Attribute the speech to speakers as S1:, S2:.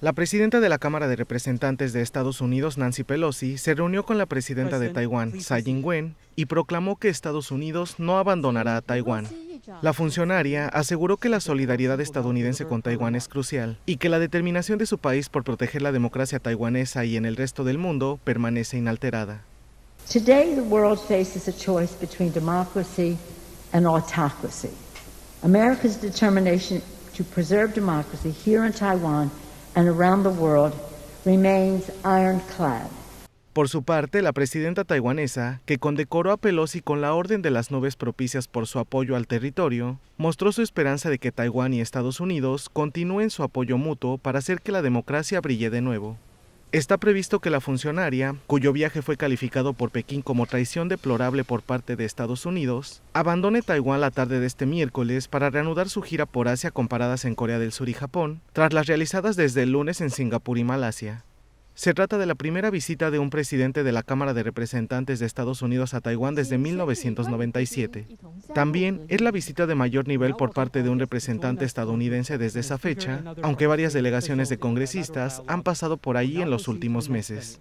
S1: La presidenta de la Cámara de Representantes de Estados Unidos, Nancy Pelosi, se reunió con la presidenta de Taiwán, Tsai Ing-wen, y proclamó que Estados Unidos no abandonará a Taiwán. La funcionaria aseguró que la solidaridad estadounidense con Taiwán es crucial y que la determinación de su país por proteger la democracia taiwanesa y en el resto del mundo permanece inalterada.
S2: Today the world faces a choice between democracy and autocracy. America's determination to preserve democracy here in Taiwan and around the world remains ironclad.
S1: Por su parte, la presidenta taiwanesa, que condecoró a Pelosi con la Orden de las Nubes propicias por su apoyo al territorio, mostró su esperanza de que Taiwán y Estados Unidos continúen su apoyo mutuo para hacer que la democracia brille de nuevo. Está previsto que la funcionaria, cuyo viaje fue calificado por Pekín como traición deplorable por parte de Estados Unidos, abandone Taiwán la tarde de este miércoles para reanudar su gira por Asia comparadas en Corea del Sur y Japón, tras las realizadas desde el lunes en Singapur y Malasia. Se trata de la primera visita de un presidente de la Cámara de Representantes de Estados Unidos a Taiwán desde 1997. También es la visita de mayor nivel por parte de un representante estadounidense desde esa fecha, aunque varias delegaciones de congresistas han pasado por ahí en los últimos meses.